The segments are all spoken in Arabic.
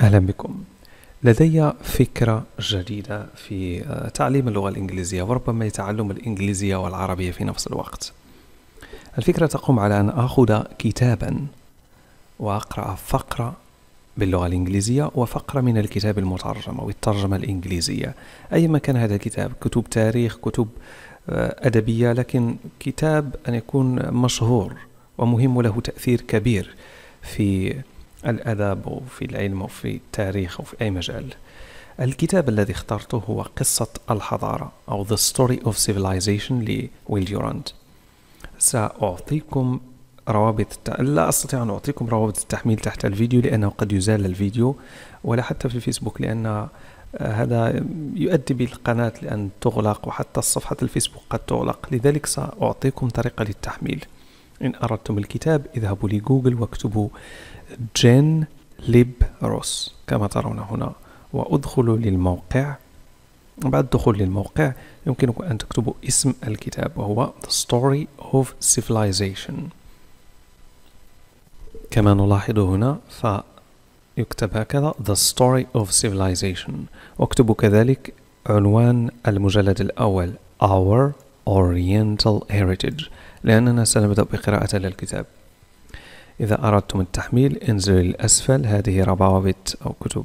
أهلا بكم لدي فكرة جديدة في آه، تعليم اللغة الإنجليزية وربما يتعلم الإنجليزية والعربية في نفس الوقت الفكرة تقوم على أن أخذ كتابا وأقرأ فقرة باللغة الإنجليزية وفقرة من الكتاب المترجم أو الترجمة الإنجليزية أي ما كان هذا الكتاب كتب تاريخ كتب آه، أدبية لكن كتاب أن يكون مشهور ومهم له تأثير كبير في الأدب وفي العلم وفي التاريخ وفي أي مجال الكتاب الذي اخترته هو قصة الحضارة أو The Story of Civilization لويل جوراند سأعطيكم روابط الت... لا أستطيع أن أعطيكم روابط التحميل تحت الفيديو لأنه قد يزال الفيديو ولا حتى في فيسبوك لأن آه، هذا يؤدي بالقناة لأن تغلق وحتى صفحة الفيسبوك قد تغلق لذلك سأعطيكم طريقة للتحميل إن أردتم الكتاب اذهبوا لجوجل واكتبوا جين ليب روس كما ترون هنا وأدخل للموقع بعد الدخول للموقع يمكنكم أن تكتبوا اسم الكتاب وهو The Story of Civilization كما نلاحظ هنا فيكتب هكذا The Story of Civilization واكتبوا كذلك عنوان المجلد الأول Our Oriental Heritage لأننا سنبدأ بقراءة للكتاب إذا أردتم التحميل انزلوا للأسفل هذه روابط أو كتب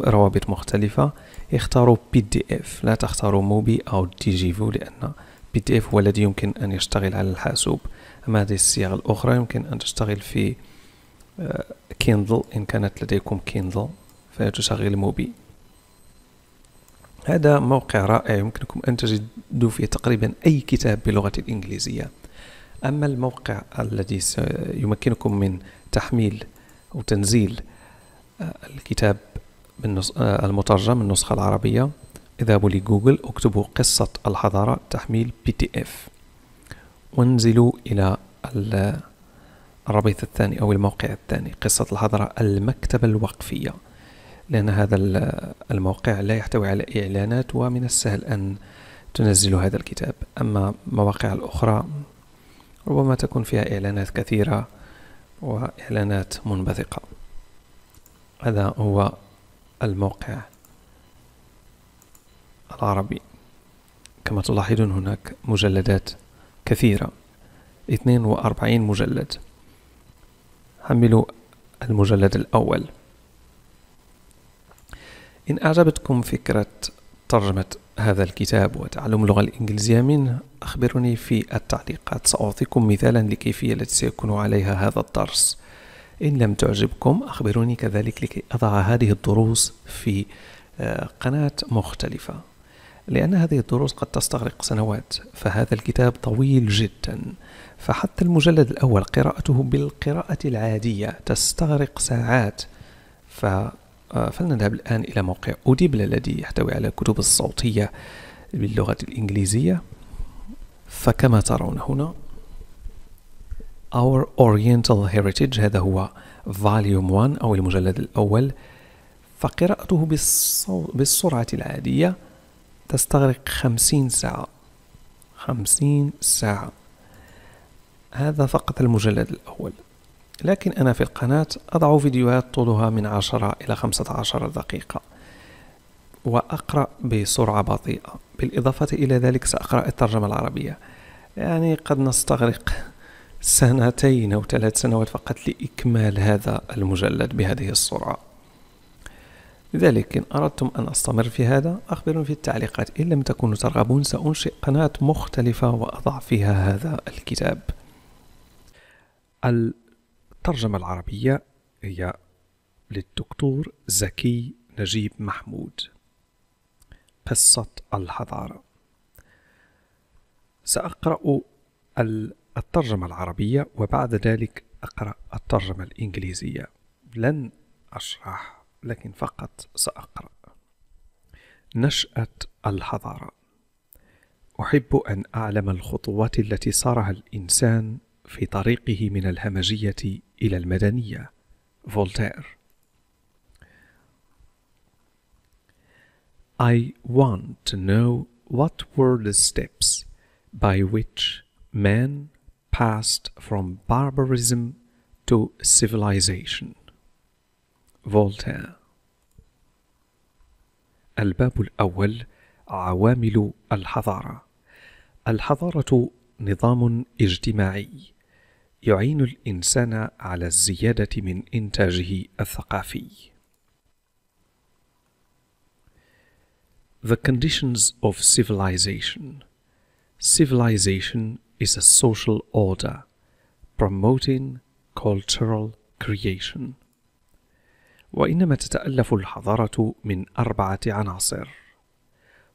روابط مختلفة اختاروا بي دي اف لا تختاروا موبي أو دي فو لأن بي دي اف هو الذي يمكن أن يشتغل على الحاسوب أما هذه الصيغ الأخرى يمكن أن تشتغل في كيندل آه، إن كانت لديكم كيندل فتشغل موبي هذا موقع رائع يمكنكم أن تجدوا فيه تقريبا أي كتاب باللغة الإنجليزية أما الموقع الذي يمكنكم من تحميل أو تنزيل آه، الكتاب آه، المترجم النسخة العربية اذهبوا لجوجل اكتبوا قصة الحضارة تحميل بي تي اف وانزلوا إلى الرابط الثاني أو الموقع الثاني قصة الحضارة المكتبة الوقفية لأن هذا الموقع لا يحتوي على إعلانات ومن السهل أن تنزلوا هذا الكتاب أما المواقع الأخرى ربما تكون فيها إعلانات كثيرة وإعلانات منبثقة هذا هو الموقع العربي كما تلاحظون هناك مجلدات كثيرة 42 مجلد حملوا المجلد الأول إن أعجبتكم فكرة ترجمة هذا الكتاب وتعلم اللغة الإنجليزية منه أخبرني في التعليقات سأعطيكم مثالا لكيفية التي سيكون عليها هذا الدرس إن لم تعجبكم أخبروني كذلك لكي أضع هذه الدروس في آه، قناة مختلفة لأن هذه الدروس قد تستغرق سنوات فهذا الكتاب طويل جدا فحتى المجلد الأول قراءته بالقراءة العادية تستغرق ساعات ف آه، فلنذهب الآن إلى موقع أوديبل الذي يحتوي على الكتب الصوتية باللغة الإنجليزية فكما ترون هنا Our Oriental Heritage هذا هو Volume 1 أو المجلد الأول فقراءته بالسرعة العادية تستغرق خمسين ساعة خمسين ساعة هذا فقط المجلد الأول لكن أنا في القناة أضع فيديوهات طولها من 10 إلى 15 دقيقة وأقرأ بسرعة بطيئة بالإضافة إلى ذلك سأقرأ الترجمة العربية يعني قد نستغرق سنتين أو ثلاث سنوات فقط لإكمال هذا المجلد بهذه السرعة لذلك إن أردتم أن أستمر في هذا أخبروني في التعليقات إن لم تكونوا ترغبون سأنشئ قناة مختلفة وأضع فيها هذا الكتاب الترجمة العربية هي للدكتور زكي نجيب محمود قصة الحضارة سأقرأ الترجمة العربية وبعد ذلك أقرأ الترجمة الإنجليزية لن أشرح لكن فقط سأقرأ نشأة الحضارة أحب أن أعلم الخطوات التي سارها الإنسان في طريقه من الهمجية إلى المدنية فولتير I want to know what were the steps by which man passed from barbarism to civilization. فولتير الباب الأول عوامل الحضارة الحضارة نظام اجتماعي يعين الإنسان على الزيادة من إنتاجه الثقافي. The conditions of civilization. Civilization is a social order promoting cultural creation. وإنما تتألف الحضارة من أربعة عناصر.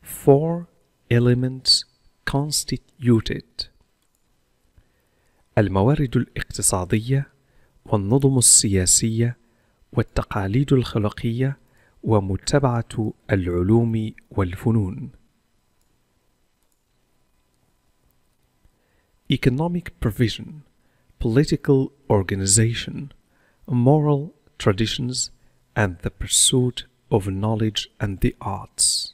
Four elements constituted الموارد الاقتصاديه والنظم السياسيه والتقاليد الخلقيه ومتبعه العلوم والفنون economic provision political organization moral traditions and the pursuit of knowledge and the arts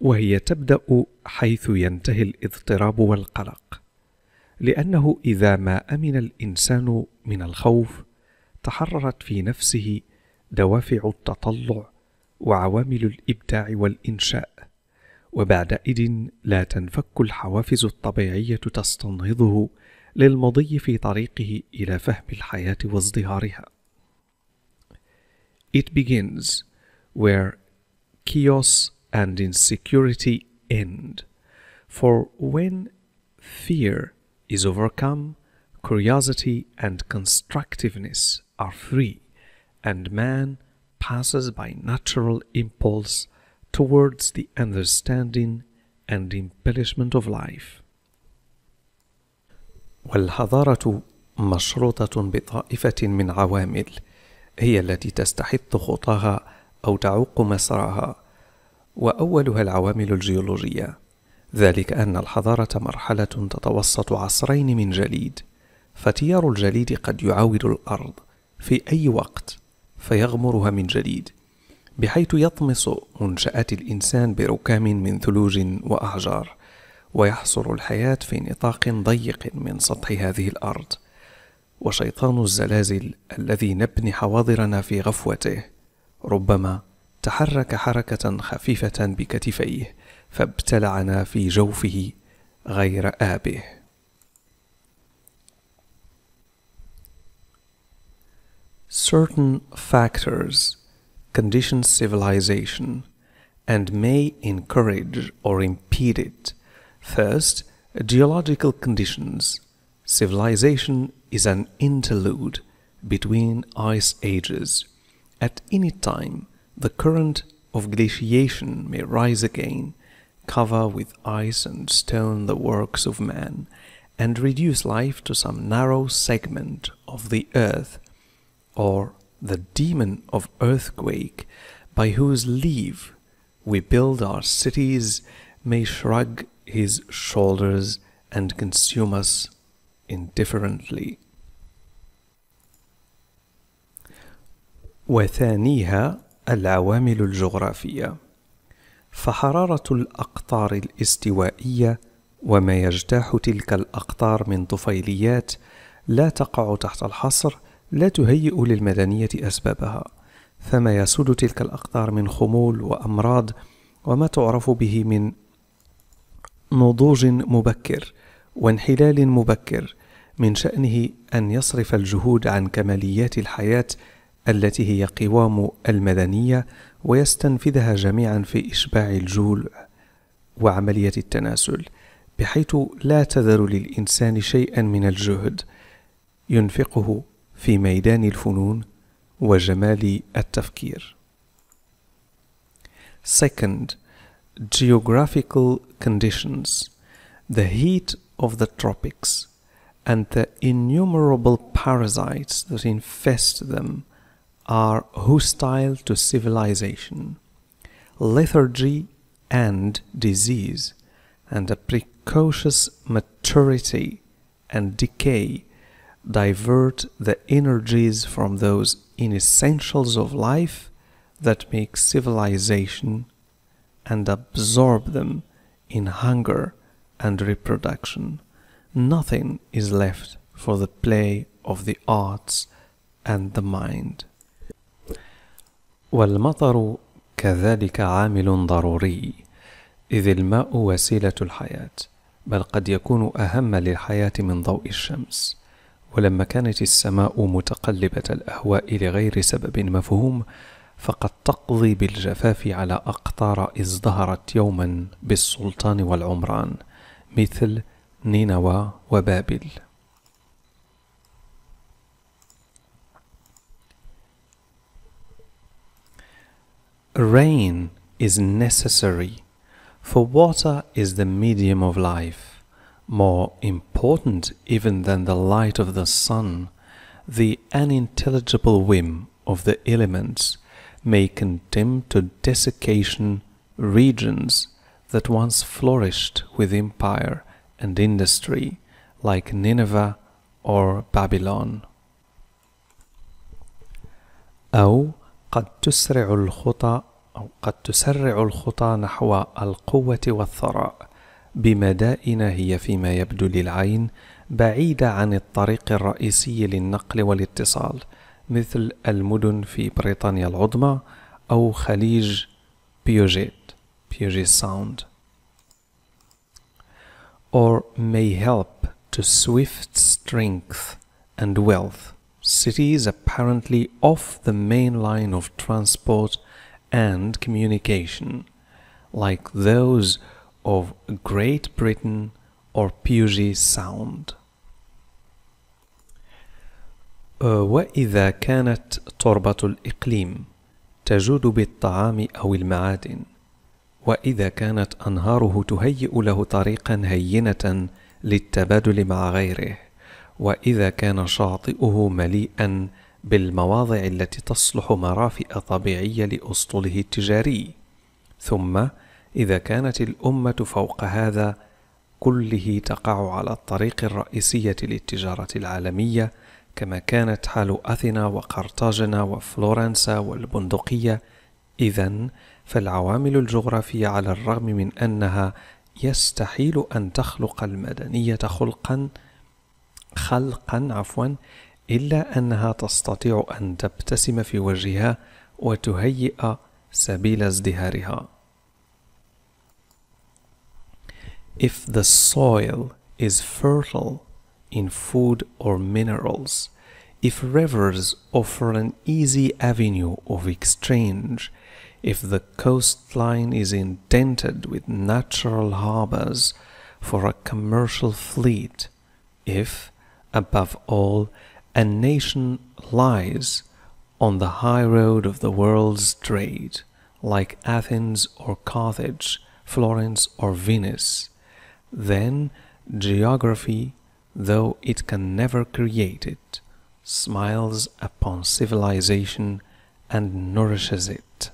وهي تبدا حيث ينتهي الاضطراب والقلق لانه اذا ما امن الانسان من الخوف تحررت في نفسه دوافع التطلع وعوامل الابداع والانشاء وبعدئذ لا تنفك الحوافز الطبيعيه تستنهضه للمضي في طريقه الى فهم الحياه وازدهارها It begins where chaos and insecurity end. For when fear is overcome, curiosity and constructiveness are free, and man passes by natural impulse towards the understanding and embellishment of life. والحضارة مشروطة بطائفة من عوامل هي التي تستحث خطاها أو تعوق مسارها واولها العوامل الجيولوجيه ذلك ان الحضاره مرحله تتوسط عصرين من جليد فتيار الجليد قد يعاود الارض في اي وقت فيغمرها من جديد بحيث يطمس منشات الانسان بركام من ثلوج واحجار ويحصر الحياه في نطاق ضيق من سطح هذه الارض وشيطان الزلازل الذي نبني حواضرنا في غفوته ربما تحرك حركة خفيفة بكتفيه فابتلعنا في جوفه غير آبه Certain factors condition civilization and may encourage or impede it. First, geological conditions. Civilization is an interlude between ice ages. At any time, the current of glaciation may rise again, cover with ice and stone the works of man, and reduce life to some narrow segment of the earth, or the demon of earthquake, by whose leave we build our cities, may shrug his shoulders and consume us indifferently. وثانيها العوامل الجغرافية فحرارة الأقطار الاستوائية وما يجتاح تلك الأقطار من طفيليات لا تقع تحت الحصر لا تهيئ للمدنية أسبابها فما يسود تلك الأقطار من خمول وأمراض وما تعرف به من نضوج مبكر وانحلال مبكر من شأنه أن يصرف الجهود عن كماليات الحياة التي هي قوام المدنية ويستنفذها جميعا في إشباع الجول وعملية التناسل بحيث لا تذر للإنسان شيئا من الجهد ينفقه في ميدان الفنون وجمال التفكير. Second, geographical conditions, the heat of the tropics, and the innumerable parasites that infest them are hostile to civilization, lethargy and disease, and a precocious maturity and decay divert the energies from those inessentials of life that make civilization and absorb them in hunger and reproduction. Nothing is left for the play of the arts and the mind. والمطر كذلك عامل ضروري اذ الماء وسيله الحياه بل قد يكون اهم للحياه من ضوء الشمس ولما كانت السماء متقلبه الاهواء لغير سبب مفهوم فقد تقضي بالجفاف على اقطار ازدهرت يوما بالسلطان والعمران مثل نينوى وبابل Rain is necessary, for water is the medium of life, more important even than the light of the sun. The unintelligible whim of the elements may condemn to desiccation regions that once flourished with empire and industry, like Nineveh or Babylon. أو قد تسرع الخطى أو قد تسرع الخطى نحو القوة والثراء بمدائن هي فيما يبدو للعين بعيدة عن الطريق الرئيسي للنقل والاتصال مثل المدن في بريطانيا العظمى أو خليج بيوجيت بيوجيت ساوند or may help to swift strength and wealth cities apparently off the main line of transport and communication, like those of Great Britain or Puget Sound. وإذا كانت تربة الإقليم تجود بالطعام أو المعادن، وإذا كانت أنهاره تهيئ له طريقا هينة للتبادل مع غيره، وإذا كان شاطئه مليئا بالمواضع التي تصلح مرافئ طبيعية لأسطوله التجاري، ثم إذا كانت الأمة فوق هذا كله تقع على الطريق الرئيسية للتجارة العالمية، كما كانت حال أثينا وقرطاجنة وفلورنسا والبندقية، إذا فالعوامل الجغرافية على الرغم من أنها يستحيل أن تخلق المدنية خلقًا خلقًا عفوًا إلا أنها تستطيع أن تبتسم في وجهها وتهيئ سبيل ازدهارها. If the soil is fertile in food or minerals, if rivers offer an easy avenue of exchange, if the coastline is indented with natural harbors for a commercial fleet, if, above all, a nation lies on the high road of the world's trade, like Athens or Carthage, Florence or Venice, then geography, though it can never create it, smiles upon civilization and nourishes it.